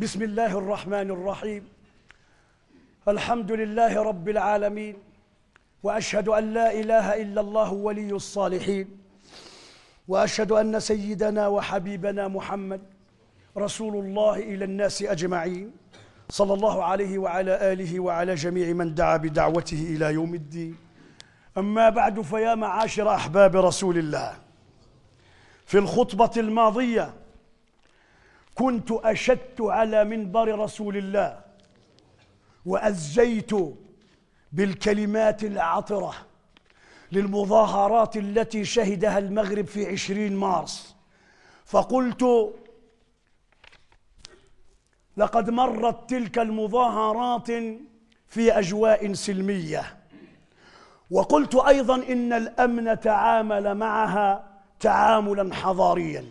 بسم الله الرحمن الرحيم الحمد لله رب العالمين واشهد ان لا اله الا الله ولي الصالحين واشهد ان سيدنا وحبيبنا محمد رسول الله الى الناس اجمعين صلى الله عليه وعلى اله وعلى جميع من دعا بدعوته الى يوم الدين اما بعد فيا معاشر احباب رسول الله في الخطبه الماضيه كنت أشدت على منبر رسول الله وأزجيت بالكلمات العطرة للمظاهرات التي شهدها المغرب في عشرين مارس فقلت لقد مرت تلك المظاهرات في أجواء سلمية وقلت أيضا إن الأمن تعامل معها تعاملا حضاريا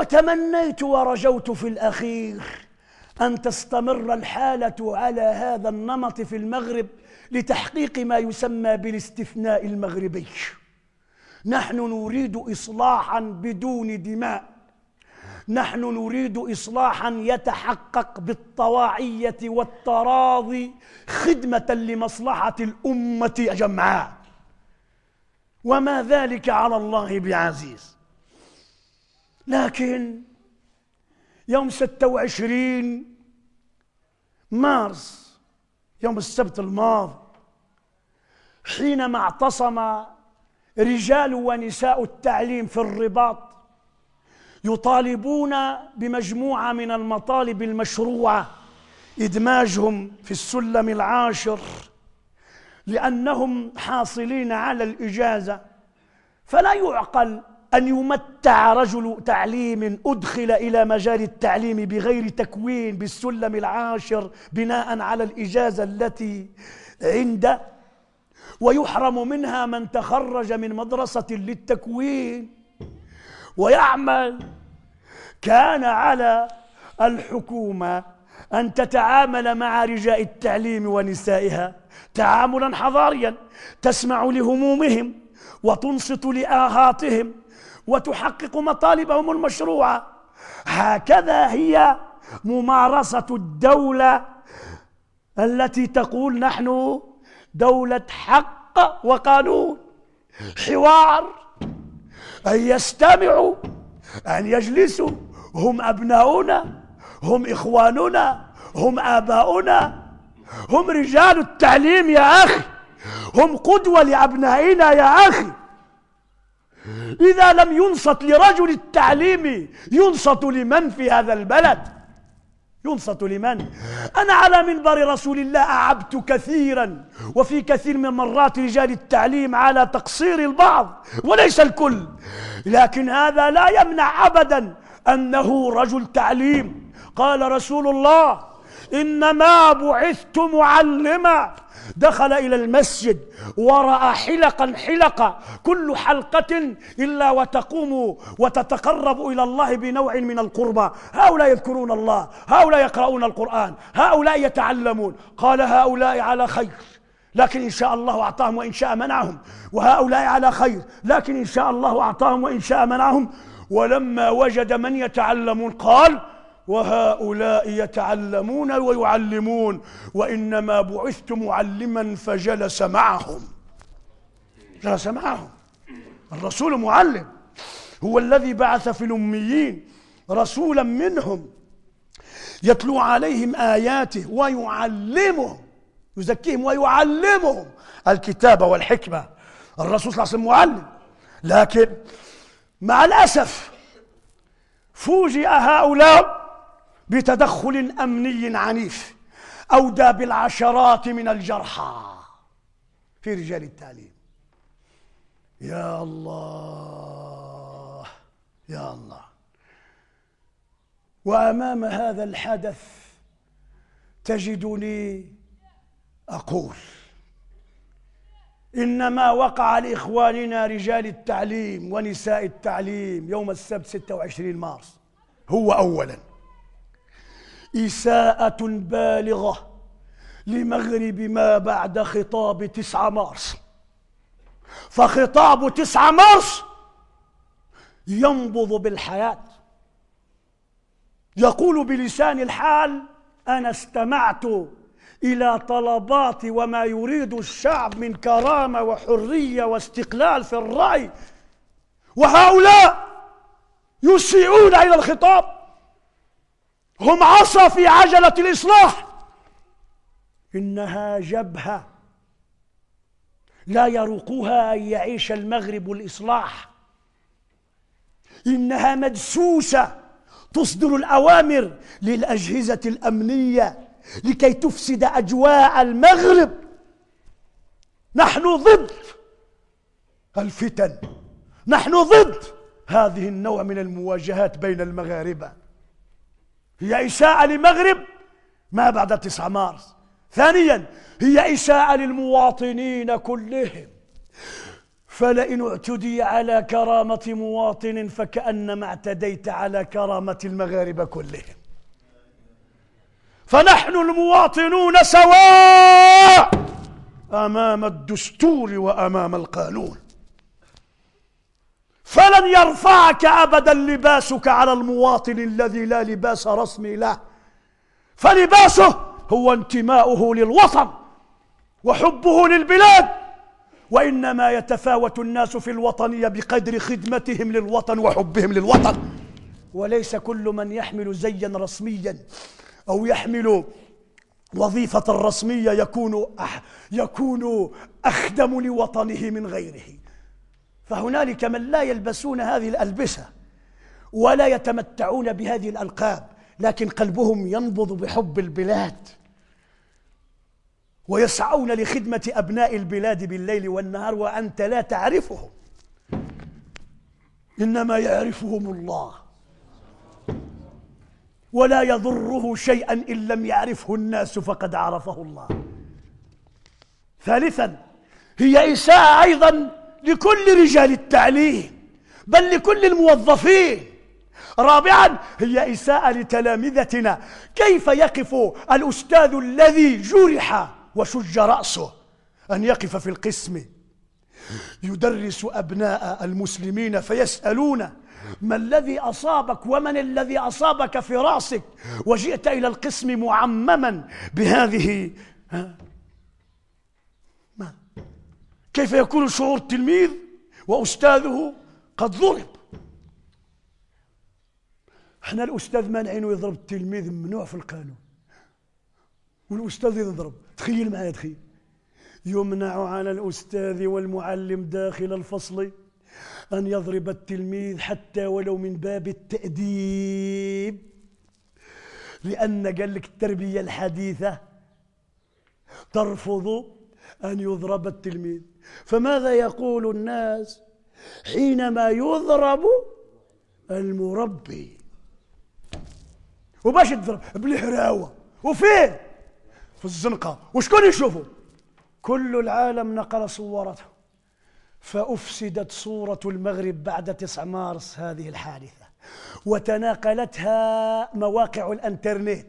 وتمنيت ورجوت في الأخير أن تستمر الحالة على هذا النمط في المغرب لتحقيق ما يسمى بالاستثناء المغربي نحن نريد إصلاحا بدون دماء نحن نريد إصلاحا يتحقق بالطواعية والتراضي خدمة لمصلحة الأمة جمعاء وما ذلك على الله بعزيز لكن يوم 26 مارس يوم السبت الماضي حينما اعتصم رجال ونساء التعليم في الرباط يطالبون بمجموعه من المطالب المشروعه ادماجهم في السلم العاشر لانهم حاصلين على الاجازه فلا يعقل أن يمتع رجل تعليم أدخل إلى مجال التعليم بغير تكوين بالسلم العاشر بناء على الإجازة التي عنده ويحرم منها من تخرج من مدرسة للتكوين ويعمل كان على الحكومة أن تتعامل مع رجاء التعليم ونسائها تعاملا حضاريا تسمع لهمومهم وتنصت لآهاتهم وتحقق مطالبهم المشروعه هكذا هي ممارسه الدوله التي تقول نحن دوله حق وقانون حوار ان يستمعوا ان يجلسوا هم ابناؤنا هم اخواننا هم اباؤنا هم رجال التعليم يا اخي هم قدوه لابنائنا يا اخي إذا لم ينصت لرجل التعليم ينصت لمن في هذا البلد ينصت لمن أنا على منبر رسول الله أعبت كثيرا وفي كثير من مرات رجال التعليم على تقصير البعض وليس الكل لكن هذا لا يمنع أبدا أنه رجل تعليم قال رسول الله إنما بعثت معلما دخل إلى المسجد ورأى حلقا حلقا كل حلقة إلا وتقوم وتتقرب إلى الله بنوع من القربة هؤلاء يذكرون الله هؤلاء يقرؤون القرآن هؤلاء يتعلمون قال هؤلاء على خير لكن إن شاء الله أعطاهم وإن شاء منعهم وهؤلاء على خير لكن إن شاء الله أعطاهم وإن شاء منعهم ولما وجد من يتعلمون قال وهؤلاء يتعلمون ويعلمون وإنما بعثت معلما فجلس معهم جلس معهم الرسول معلم هو الذي بعث في الأميين رسولا منهم يتلو عليهم آياته ويعلمهم يزكيهم ويعلمهم الكتاب والحكمة الرسول صلى الله عليه وسلم معلم لكن مع الأسف فوجئ هؤلاء بتدخل امني عنيف اودى بالعشرات من الجرحى في رجال التعليم يا الله يا الله وامام هذا الحدث تجدني اقول انما وقع لاخواننا رجال التعليم ونساء التعليم يوم السبت 26 مارس هو اولا إساءة بالغة لمغرب ما بعد خطاب 9 مارس فخطاب 9 مارس ينبض بالحياة يقول بلسان الحال أنا استمعت إلى طلبات وما يريد الشعب من كرامة وحرية واستقلال في الرأي وهؤلاء يسيئون إلى الخطاب هم عصا في عجلة الإصلاح إنها جبهة لا يروقها أن يعيش المغرب الإصلاح إنها مدسوسة تصدر الأوامر للأجهزة الأمنية لكي تفسد أجواء المغرب نحن ضد الفتن نحن ضد هذه النوع من المواجهات بين المغاربه هي إساءة لمغرب ما بعد 9 مارس ثانيا هي إساءة للمواطنين كلهم فلئن اعتدي على كرامة مواطن فكأنما اعتديت على كرامة المغاربة كلهم فنحن المواطنون سواء أمام الدستور وأمام القانون فلن يرفعك ابدا لباسك على المواطن الذي لا لباس رسمي له فلباسه هو انتماؤه للوطن وحبه للبلاد وانما يتفاوت الناس في الوطنيه بقدر خدمتهم للوطن وحبهم للوطن وليس كل من يحمل زيا رسميا او يحمل وظيفه رسميه يكون أح يكون اخدم لوطنه من غيره فهنالك من لا يلبسون هذه الألبسة ولا يتمتعون بهذه الألقاب لكن قلبهم ينبض بحب البلاد ويسعون لخدمة أبناء البلاد بالليل والنهار وأنت لا تعرفهم إنما يعرفهم الله ولا يضره شيئا إن لم يعرفه الناس فقد عرفه الله ثالثا هي إساءة أيضا لكل رجال التعليم بل لكل الموظفين رابعا هي إساءة لتلامذتنا كيف يقف الأستاذ الذي جرح وشج رأسه أن يقف في القسم يدرس أبناء المسلمين فيسألون ما الذي أصابك ومن الذي أصابك في رأسك وجئت إلى القسم معمما بهذه كيف يكون شعور التلميذ وأستاذه قد ضرب احنا الأستاذ مانعينه يضرب التلميذ ممنوع في القانون والأستاذ يضرب تخيل معايا تخيل يمنع على الأستاذ والمعلم داخل الفصل أن يضرب التلميذ حتى ولو من باب التأديب لأن قال لك التربية الحديثة ترفض أن يضرب التلميذ فماذا يقول الناس حينما يضرب المربي وباش تضرب بالحراوة وفين في الزنقة وشكون يشوفه كل العالم نقل صورته فأفسدت صورة المغرب بعد 9 مارس هذه الحادثة وتناقلتها مواقع الانترنت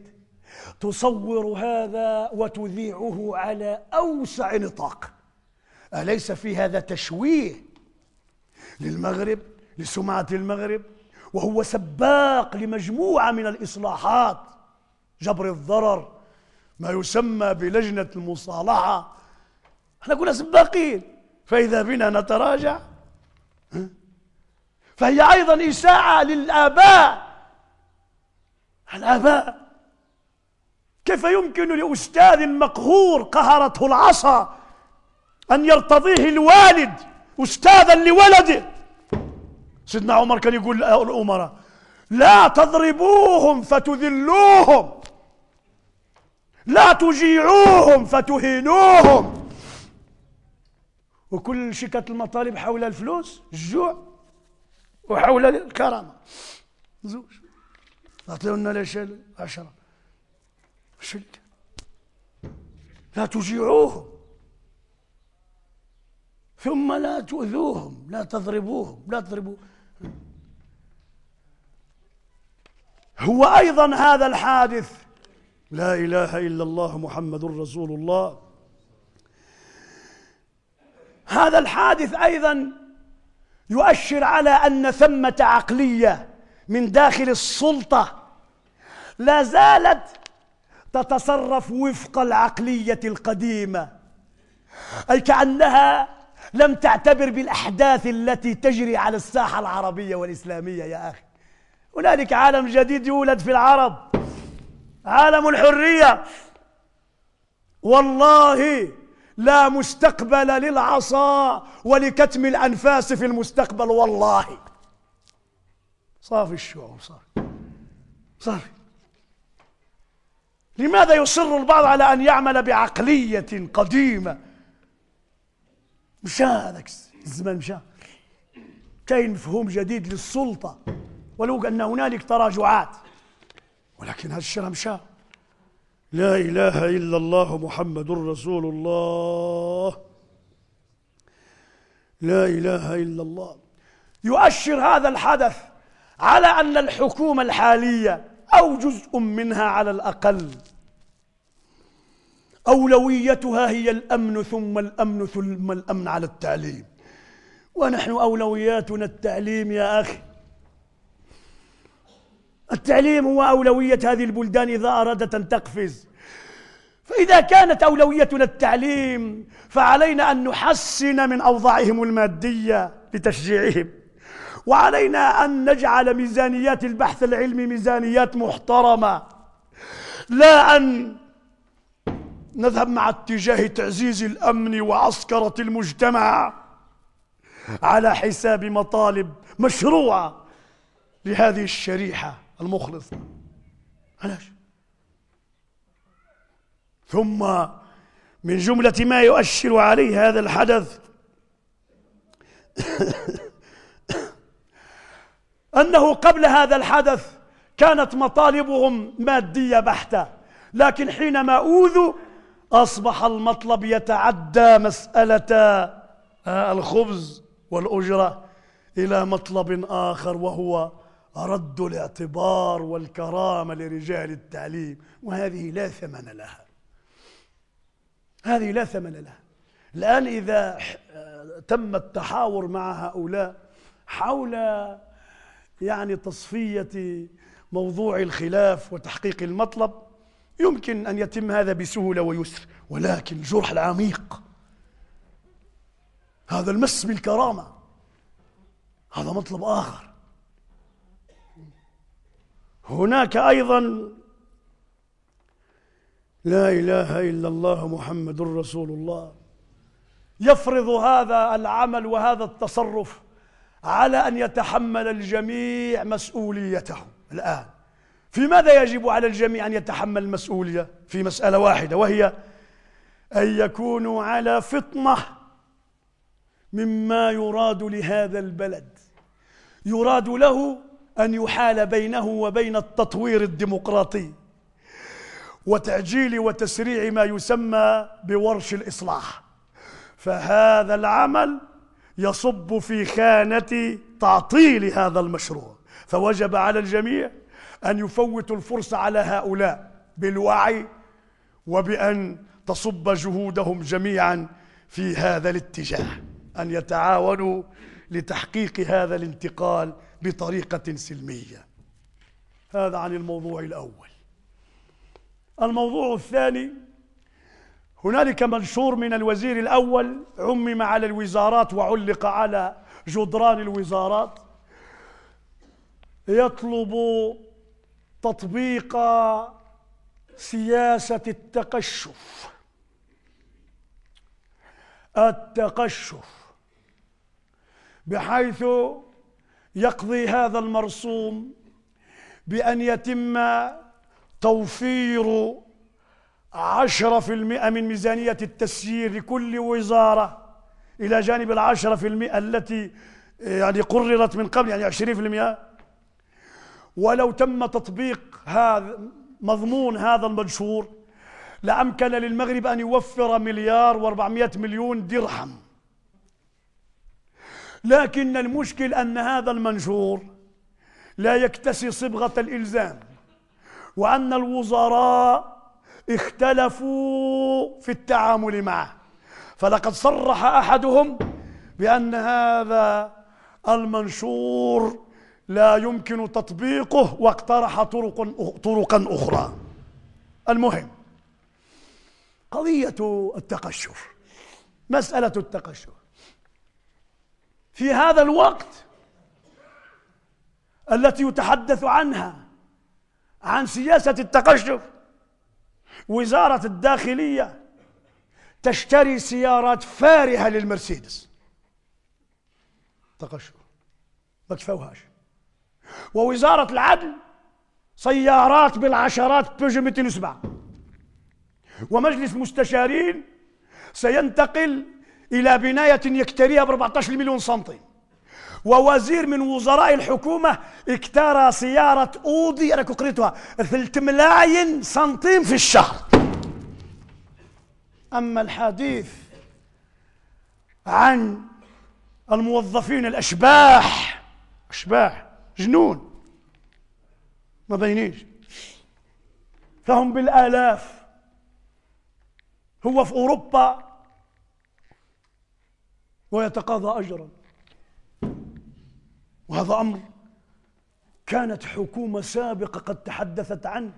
تصور هذا وتذيعه على أوسع نطاق أليس في هذا تشويه للمغرب لسمعة المغرب وهو سباق لمجموعة من الإصلاحات جبر الضرر ما يسمى بلجنة المصالحة احنا كنا سباقين فإذا بنا نتراجع فهي أيضا إساءة للآباء الآباء كيف يمكن لأستاذ مقهور قهرته العصا أن يرتضيه الوالد أستاذا لولده سيدنا عمر كان يقول الأمراء لا تضربوهم فتذلوهم لا تجيعوهم فتهينوهم وكل شكة المطالب حول الفلوس الجوع وحول الكرامة زوج أعطيو لنا لاشال عشرة شلت لا تجيعوهم ثم لا تؤذوهم لا تضربوهم لا تضربوا هو أيضا هذا الحادث لا إله إلا الله محمد رسول الله هذا الحادث أيضا يؤشر على أن ثمة عقلية من داخل السلطة لا زالت تتصرف وفق العقلية القديمة أي كأنها لم تعتبر بالأحداث التي تجري على الساحة العربية والإسلامية يا أخي هنالك عالم جديد يولد في العرب عالم الحرية والله لا مستقبل للعصا ولكتم الأنفاس في المستقبل والله صافي الشعوب صافي صافي لماذا يصر البعض على أن يعمل بعقلية قديمة مشى هذاك الزمان مشى كاين مفهوم جديد للسلطة ولو أن هنالك تراجعات ولكن هذا الشيء مشى لا إله إلا الله محمد رسول الله لا إله إلا الله يؤشر هذا الحدث على أن الحكومة الحالية أو جزء منها على الأقل أولويتها هي الأمن ثم الأمن ثم الأمن على التعليم ونحن أولوياتنا التعليم يا أخي التعليم هو أولوية هذه البلدان إذا أرادت أن تقفز فإذا كانت أولويتنا التعليم فعلينا أن نحسن من أوضاعهم المادية لتشجيعهم وعلينا أن نجعل ميزانيات البحث العلمي ميزانيات محترمة لا أن نذهب مع اتجاه تعزيز الأمن وعسكرة المجتمع على حساب مطالب مشروعة لهذه الشريحة المخلصة علاش ثم من جملة ما يؤشر عليه هذا الحدث أنه قبل هذا الحدث كانت مطالبهم مادية بحتة لكن حينما أوذوا أصبح المطلب يتعدى مسألة آه، الخبز والأجرة إلى مطلب آخر وهو رد الاعتبار والكرامة لرجال التعليم وهذه لا ثمن لها هذه لا ثمن لها الآن إذا آه، تم التحاور مع هؤلاء حول يعني تصفية موضوع الخلاف وتحقيق المطلب يمكن أن يتم هذا بسهولة ويسر ولكن الجرح العميق هذا المس بالكرامة هذا مطلب آخر هناك أيضا لا إله إلا الله محمد رسول الله يفرض هذا العمل وهذا التصرف على أن يتحمل الجميع مسؤوليته الآن في ماذا يجب على الجميع أن يتحمل المسؤولية في مسألة واحدة وهي أن يكونوا على فطنة مما يراد لهذا البلد يراد له أن يحال بينه وبين التطوير الديمقراطي وتعجيل وتسريع ما يسمى بورش الإصلاح فهذا العمل يصب في خانة تعطيل هذا المشروع فوجب على الجميع أن يفوتوا الفرصة على هؤلاء بالوعي وبأن تصب جهودهم جميعا في هذا الاتجاه أن يتعاونوا لتحقيق هذا الانتقال بطريقة سلمية هذا عن الموضوع الأول الموضوع الثاني هنالك منشور من الوزير الأول عمم على الوزارات وعلق على جدران الوزارات يطلب تطبيق سياسة التقشف التقشف بحيث يقضي هذا المرسوم بأن يتم توفير عشرة في المئة من ميزانية التسيير لكل وزارة إلى جانب العشرة في المئة التي يعني قررت من قبل يعني عشرين في المئة ولو تم تطبيق هذا مضمون هذا المنشور لأمكن للمغرب أن يوفر مليار و400 مليون درهم لكن المشكل أن هذا المنشور لا يكتسي صبغة الإلزام وأن الوزراء اختلفوا في التعامل معه فلقد صرح أحدهم بأن هذا المنشور لا يمكن تطبيقه واقترح طرق طرقا أخرى المهم قضية التقشف مسألة التقشف في هذا الوقت التي يتحدث عنها عن سياسة التقشف وزارة الداخلية تشتري سيارات فارهة للمرسيدس تقشف ما كفاوهاش ووزارة العدل سيارات بالعشرات بيجو 207 ومجلس مستشارين سينتقل إلى بناية يكتريها ب 14 مليون سنتي ووزير من وزراء الحكومة اكترى سيارة أودي أنا قريتها 3 ملايين سنتيم في الشهر أما الحديث عن الموظفين الأشباح أشباح جنون ما بينيش فهم بالآلاف هو في أوروبا ويتقاضى أجرا وهذا أمر كانت حكومة سابقة قد تحدثت عنه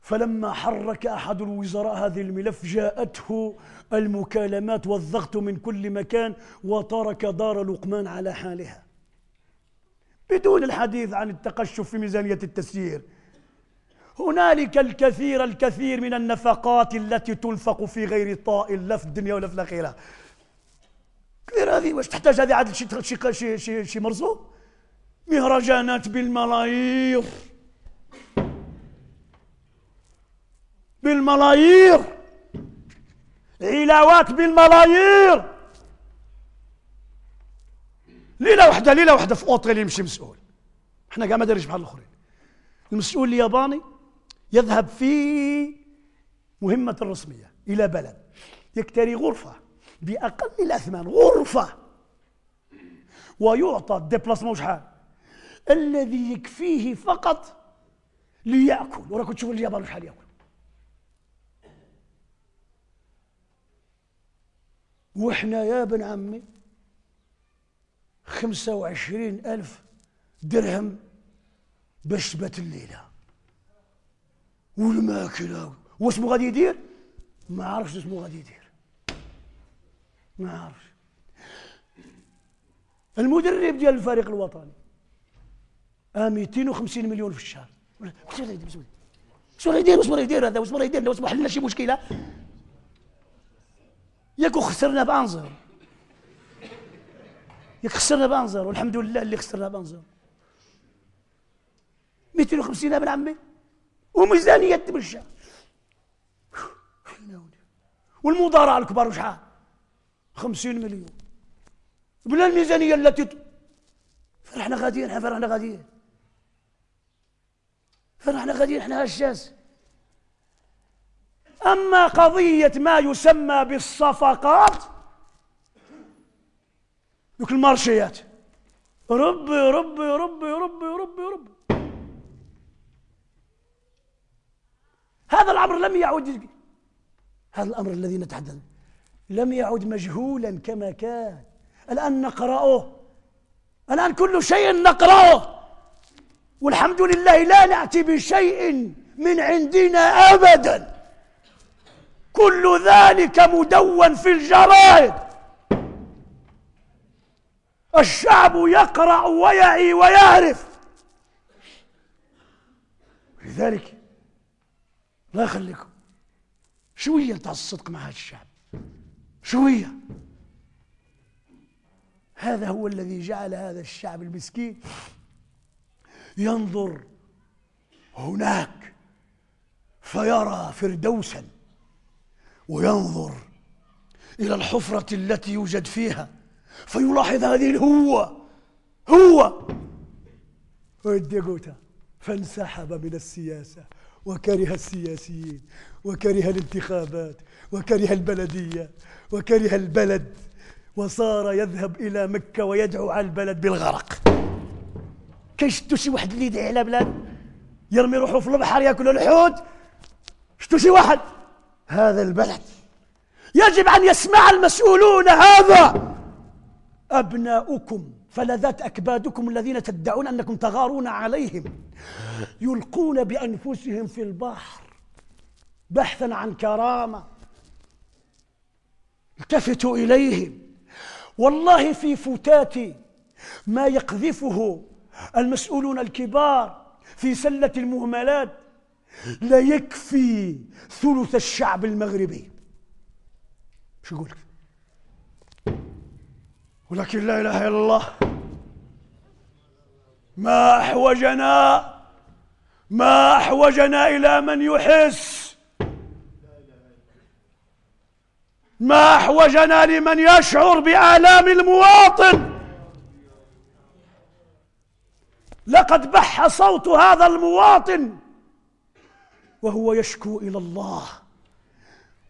فلما حرك أحد الوزراء هذا الملف جاءته المكالمات والضغط من كل مكان وترك دار لقمان على حالها بدون الحديث عن التقشف في ميزانية التسيير هنالك الكثير الكثير من النفقات التي تنفق في غير طائل لا في الدنيا ولا في الآخرة كثير هذه واش تحتاج هذه عاد شي شي شي, شي, شي مرزوق مهرجانات بالملايير بالملايير علاوات بالملايير ليله واحده ليله واحده في اوتيل يمشي مسؤول احنا قاعد ما ادري بحال الاخرين المسؤول الياباني يذهب في مهمة رسمية إلى بلد يكتري غرفة بأقل الأثمان غرفة ويعطى الديبلاسمون شحال الذي يكفيه فقط ليأكل وراك تشوف اليابان شحال يأكل وإحنا يا ابن عمي خمسة وعشرين ألف درهم باش تبات الليلة والماكلة واش غادي يدير ما عرفش اسمو غادي يدير ما عرفش المدرب ديال الفريق الوطني 250 آه، مليون في الشهر واش غادي يدير واش غادي يدير واش غادي يدير هذا واش غادي يدير واش حلنا شي مشكله ياك خسرنا بانزر خسرنا بانظر والحمد لله اللي خسرنا بانظر 250 ابن عمي وميزانية تمشى والمضارع الكبار حال 50 مليون بلا الميزانية التي فرحنا غاديين احنا فرحنا غاديين فرحنا غاديين احنا هشاس أما قضية ما يسمى بالصفقات دوك المارشيات ربي ربي ربي ربي ربي ربي هذا الامر لم يعد هذا الامر الذي نتحدث لم يعد مجهولا كما كان الان نقراه الان كل شيء نقراه والحمد لله لا ناتي بشيء من عندنا ابدا كل ذلك مدون في الجرائد الشعب يقرأ ويعي ويعرف لذلك الله يخليكم شوية نتاع الصدق مع هذا الشعب شوية هذا هو الذي جعل هذا الشعب المسكين ينظر هناك فيرى فردوسا وينظر إلى الحفرة التي يوجد فيها فيلاحظ هذه الهوة هو ويدي قوتها فانسحب من السياسة وكره السياسيين وكره الانتخابات وكره البلدية وكره البلد وصار يذهب إلى مكة ويدعو على البلد بالغرق كشتو شي واحد اللي يدعي على بلاد يرمي روحه في البحر ياكل الحوت شتو شي واحد هذا البلد يجب أن يسمع المسؤولون هذا أبناؤكم فلذات أكبادكم الذين تدعون أنكم تغارون عليهم يلقون بأنفسهم في البحر بحثا عن كرامة التفتوا إليهم والله في فتات ما يقذفه المسؤولون الكبار في سلة المهملات لا يكفي ثلث الشعب المغربي شو يقول لك ولكن لا إله إلا الله ما أحوجنا ما أحوجنا إلى من يحس ما أحوجنا لمن يشعر بآلام المواطن لقد بح صوت هذا المواطن وهو يشكو إلى الله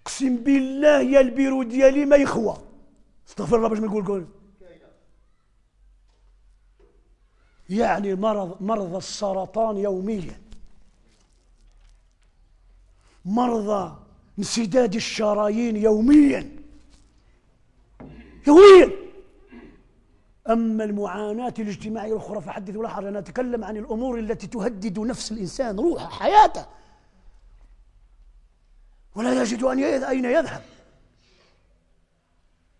أقسم بالله يا البيرو ديالي ما يخوى استغفر الله باش ما نقول يعني مرض مرضى السرطان يوميا مرضى انسداد الشرايين يوميا يوميا اما المعاناه الاجتماعيه الاخرى فحدث ولا حرج انا اتكلم عن الامور التي تهدد نفس الانسان روحه حياته ولا يجد ان اين يذهب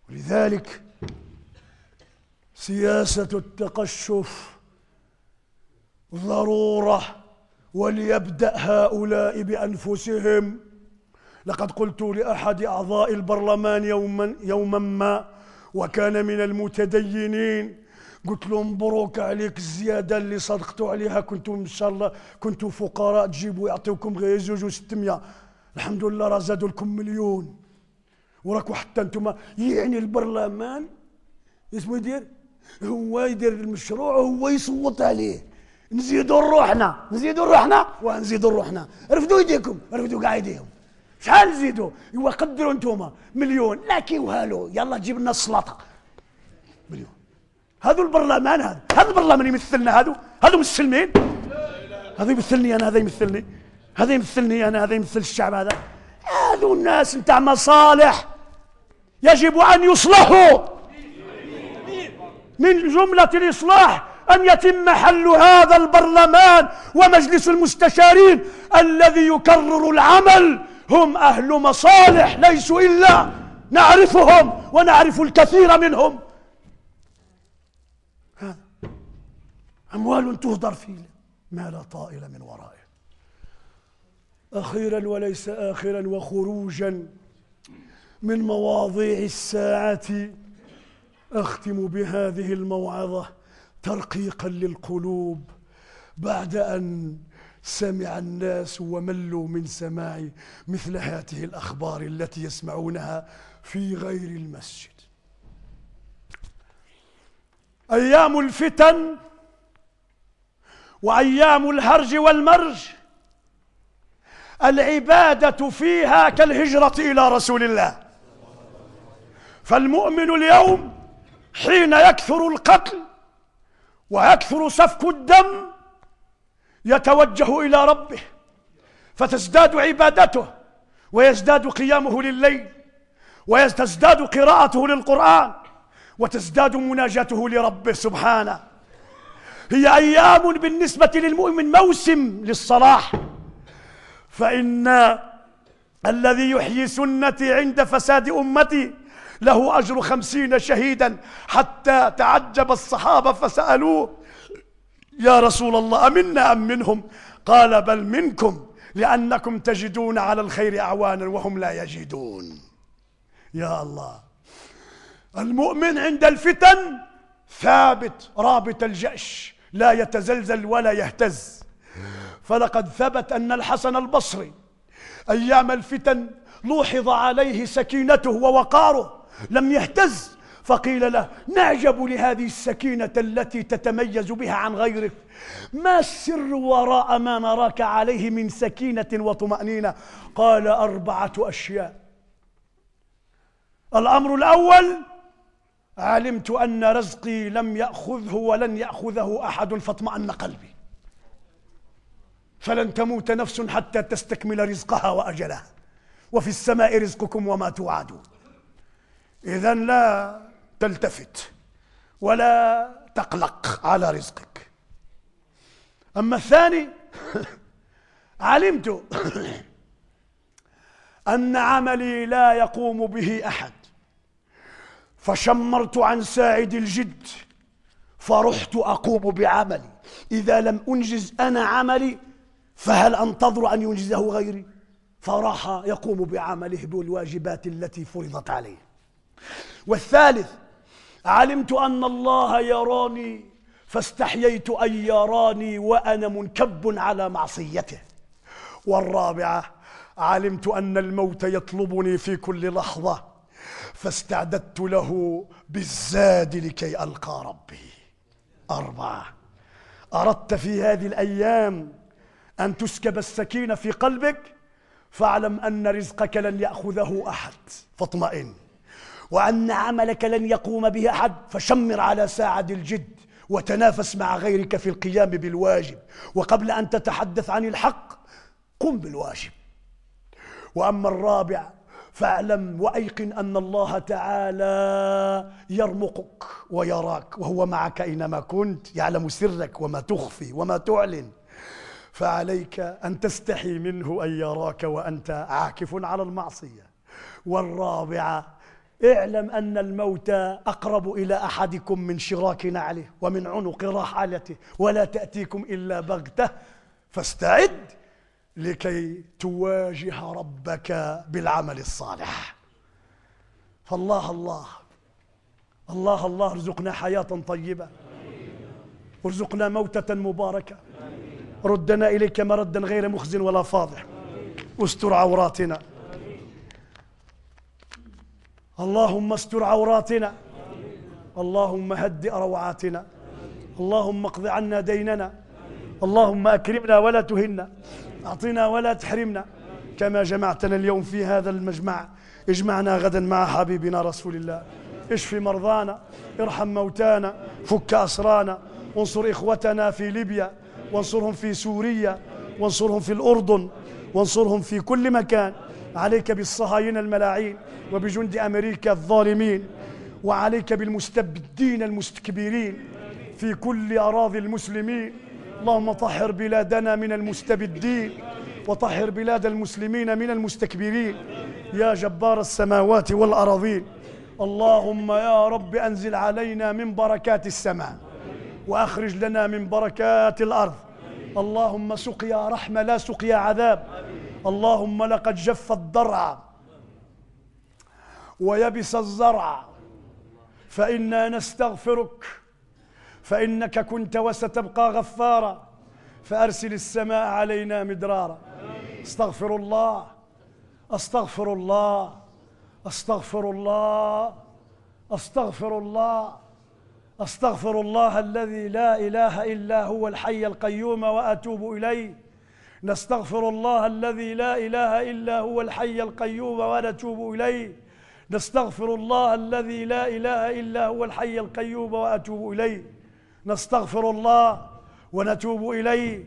ولذلك سياسه التقشف ضروره وليبدا هؤلاء بانفسهم لقد قلت لاحد اعضاء البرلمان يوما يوما ما وكان من المتدينين قلت له مبروك عليك الزيادة اللي صدقتوا عليها كنتوا إن شاء الله كنتوا فقراء تجيبوا يعطيكم غير زوج وستمية الحمد لله راه زادوا لكم مليون وراكوا حتى انتم يعني البرلمان اسمه يدير هو يدير المشروع وهو يصوت عليه نزيدوا روحنا نزيدوا روحنا ونزيدوا روحنا رفدوا ايديكم رفدوا كاع ايديهم شحال نزيدوا ايوا قدروا انتوما مليون لا كي وهالو يلا جيب لنا السلطه مليون هذو البرلمان هذا هذا البرلمان يمثلنا هذو هذو مسلمين هذا يمثلني انا هذا يمثلني هذا يمثلني انا هذا يمثل الشعب هذا هذو الناس نتاع مصالح يجب ان يصلحوا من جمله الاصلاح أن يتم حل هذا البرلمان ومجلس المستشارين الذي يكرر العمل هم أهل مصالح ليسوا إلا نعرفهم ونعرف الكثير منهم هذا أموال تهدر في ما لا طائل من ورائه أخيرا وليس آخرا وخروجا من مواضيع الساعة أختم بهذه الموعظة ترقيقا للقلوب بعد أن سمع الناس وملوا من سماع مثل هذه الأخبار التي يسمعونها في غير المسجد أيام الفتن وأيام الهرج والمرج العبادة فيها كالهجرة إلى رسول الله فالمؤمن اليوم حين يكثر القتل ويكثر سفك الدم يتوجه إلى ربه فتزداد عبادته ويزداد قيامه لليل وتزداد قراءته للقرآن وتزداد مناجاته لربه سبحانه هي أيام بالنسبة للمؤمن موسم للصلاح فإن الذي يحيي سنتي عند فساد أمتي له أجر خمسين شهيدا حتى تعجب الصحابة فسألوه يا رسول الله أمنا أم منهم قال بل منكم لأنكم تجدون على الخير أعوانا وهم لا يجدون يا الله المؤمن عند الفتن ثابت رابط الجأش لا يتزلزل ولا يهتز فلقد ثبت أن الحسن البصري أيام الفتن لوحظ عليه سكينته ووقاره لم يهتز فقيل له نعجب لهذه السكينة التي تتميز بها عن غيرك ما السر وراء ما نراك عليه من سكينة وطمأنينة قال أربعة أشياء الأمر الأول علمت أن رزقي لم يأخذه ولن يأخذه أحد فاطمأن قلبي فلن تموت نفس حتى تستكمل رزقها وأجلها وفي السماء رزقكم وما توعدون إذا لا تلتفت ولا تقلق على رزقك أما الثاني علمت أن عملي لا يقوم به أحد فشمرت عن ساعد الجد فرحت أقوم بعملي إذا لم أنجز أنا عملي فهل أنتظر أن ينجزه غيري فراح يقوم بعمله بالواجبات التي فرضت عليه والثالث علمت أن الله يراني فاستحييت أن يراني وأنا منكب على معصيته والرابعة علمت أن الموت يطلبني في كل لحظة فاستعددت له بالزاد لكي ألقى ربي أربعة أردت في هذه الأيام أن تسكب السكينة في قلبك فاعلم أن رزقك لن يأخذه أحد فاطمئن وأن عملك لن يقوم به أحد فشمر على ساعد الجد وتنافس مع غيرك في القيام بالواجب وقبل أن تتحدث عن الحق قم بالواجب وأما الرابع فاعلم وأيقن أن الله تعالى يرمقك ويراك وهو معك أينما كنت يعلم سرك وما تخفي وما تعلن فعليك أن تستحي منه أن يراك وأنت عاكف على المعصية والرابعة اعلم أن الموت أقرب إلى أحدكم من شراك نعله ومن عنق رحالته ولا تأتيكم إلا بغتة فاستعد لكي تواجه ربك بالعمل الصالح فالله الله الله الله ارزقنا حياة طيبة ارزقنا موتة مباركة ردنا إليك مردا غير مخزن ولا فاضح استر عوراتنا اللهم استر عوراتنا اللهم هدئ روعاتنا اللهم اقض عنا ديننا اللهم اكرمنا ولا تهنا اعطنا ولا تحرمنا كما جمعتنا اليوم في هذا المجمع اجمعنا غدا مع حبيبنا رسول الله اشف مرضانا ارحم موتانا فك اسرانا وانصر اخوتنا في ليبيا وانصرهم في سوريا وانصرهم في الاردن وانصرهم في كل مكان عليك بالصهاينه الملاعين وبجند أمريكا الظالمين وعليك بالمستبدين المستكبرين في كل أراضي المسلمين اللهم طهر بلادنا من المستبدين وطهر بلاد المسلمين من المستكبرين يا جبار السماوات والأراضين اللهم يا رب أنزل علينا من بركات السماء وأخرج لنا من بركات الأرض اللهم سقيا رحمة لا سقيا عذاب اللهم لقد جف الضرع ويبس الزرع فإنا نستغفرك فإنك كنت وستبقى غفارا فأرسل السماء علينا مدرارا استغفر الله استغفر الله استغفر الله استغفر الله استغفر الله الذي لا اله الا هو الحي القيوم واتوب اليه نستغفر الله الذي لا اله الا هو الحي القيوم ونتوب اليه نستغفر الله الذي لا إله إلا هو الحي القيوم وأتوب إليه نستغفر الله ونتوب إليه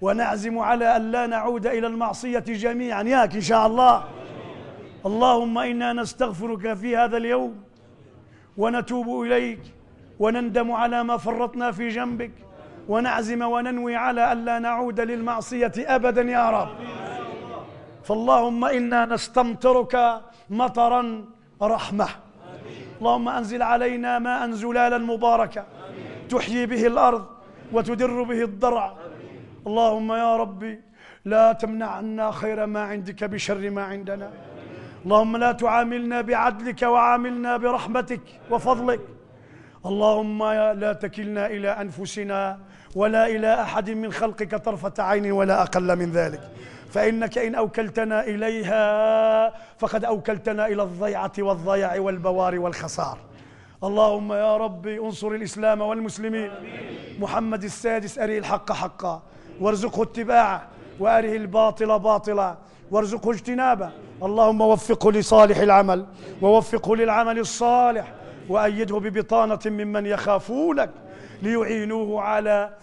ونعزم على أن لا نعود إلى المعصية جميعا ياك إن شاء الله اللهم إنا نستغفرك في هذا اليوم ونتوب إليك ونندم على ما فرطنا في جنبك ونعزم وننوي على ألا نعود للمعصية أبدا يا رب فاللهم إنا نستمطرك مطرا رحمة اللهم أنزل علينا ماء زلالا مباركا تحيي به الأرض وتدر به الضرع اللهم يا ربي لا تمنع عنا خير ما عندك بشر ما عندنا اللهم لا تعاملنا بعدلك وعاملنا برحمتك وفضلك اللهم لا تكلنا إلى أنفسنا ولا إلى أحد من خلقك طرفة عين ولا أقل من ذلك فإنك إن أوكلتنا إليها فقد أوكلتنا إلى الضيعة والضياع والبوار والخسار اللهم يا ربي انصر الإسلام والمسلمين محمد السادس أري الحق حقا وارزقه اتباعه وأره الباطل باطلا وارزقه اجتنابه اللهم وفقه لصالح العمل ووفقه للعمل الصالح وأيده ببطانة ممن يخافونك ليعينوه على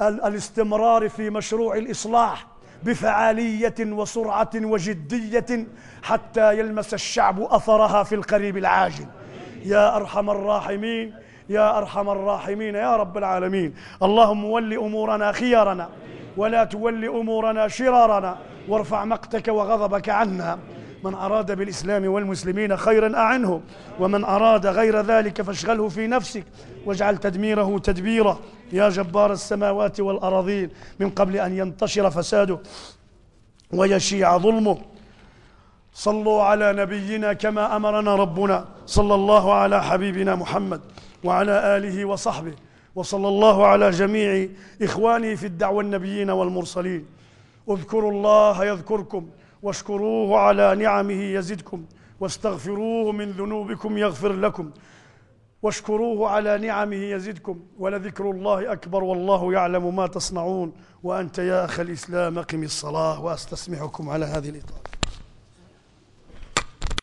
الاستمرار في مشروع الإصلاح بفعاليه وسرعه وجديه حتى يلمس الشعب اثرها في القريب العاجل يا ارحم الراحمين يا ارحم الراحمين يا رب العالمين اللهم ول امورنا خيارنا ولا تول امورنا شرارنا وارفع مقتك وغضبك عنا من أراد بالإسلام والمسلمين خيرا أعنه ومن أراد غير ذلك فاشغله في نفسك واجعل تدميره تدبيره يا جبار السماوات والأراضين من قبل أن ينتشر فساده ويشيع ظلمه صلوا على نبينا كما أمرنا ربنا صلى الله على حبيبنا محمد وعلى آله وصحبه وصلى الله على جميع إخواني في الدعوة النبيين والمرسلين اذكروا الله يذكركم واشكروه على نعمه يزدكم واستغفروه من ذنوبكم يغفر لكم واشكروه على نعمه يزدكم ولذكر الله أكبر والله يعلم ما تصنعون وأنت يا أخ الإسلام أقم الصلاة وأستسمحكم على هذه الإطالة